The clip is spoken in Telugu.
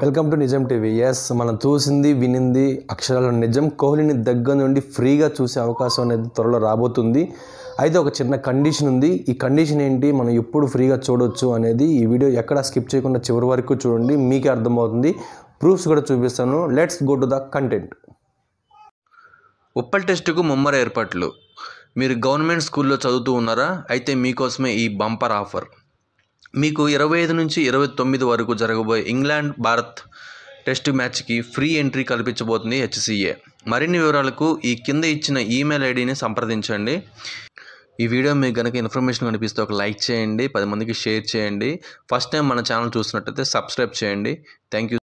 వెల్కమ్ టు నిజం టీవీ ఎస్ మనం చూసింది వినింది అక్షరాల నిజం కోహ్లీని దగ్గర నుండి ఫ్రీగా చూసే అవకాశం అనేది త్వరలో రాబోతుంది అయితే ఒక చిన్న కండిషన్ ఉంది ఈ కండిషన్ ఏంటి మనం ఎప్పుడు ఫ్రీగా చూడొచ్చు అనేది ఈ వీడియో ఎక్కడ స్కిప్ చేయకుండా చివరి వరకు చూడండి మీకే అర్థమవుతుంది ప్రూఫ్స్ కూడా చూపిస్తాను let's go to the content Uppal టెస్టుకు ముమ్మర ఏర్పాట్లు మీరు గవర్నమెంట్ స్కూల్లో చదువుతూ ఉన్నారా అయితే మీకోసమే ఈ బంపర్ ఆఫర్ మీకు ఇరవై ఐదు నుంచి ఇరవై తొమ్మిది వరకు జరగబోయే ఇంగ్లాండ్ భారత్ టెస్ట్ మ్యాచ్కి ఫ్రీ ఎంట్రీ కల్పించబోతుంది హెచ్సిఏ మరిన్ని వివరాలకు ఈ కింద ఇచ్చిన ఈమెయిల్ ఐడిని సంప్రదించండి ఈ వీడియో మీకు కనుక ఇన్ఫర్మేషన్ కనిపిస్తే ఒక లైక్ చేయండి పది మందికి షేర్ చేయండి ఫస్ట్ టైం మన ఛానల్ చూసినట్టయితే సబ్స్క్రైబ్ చేయండి థ్యాంక్ యూ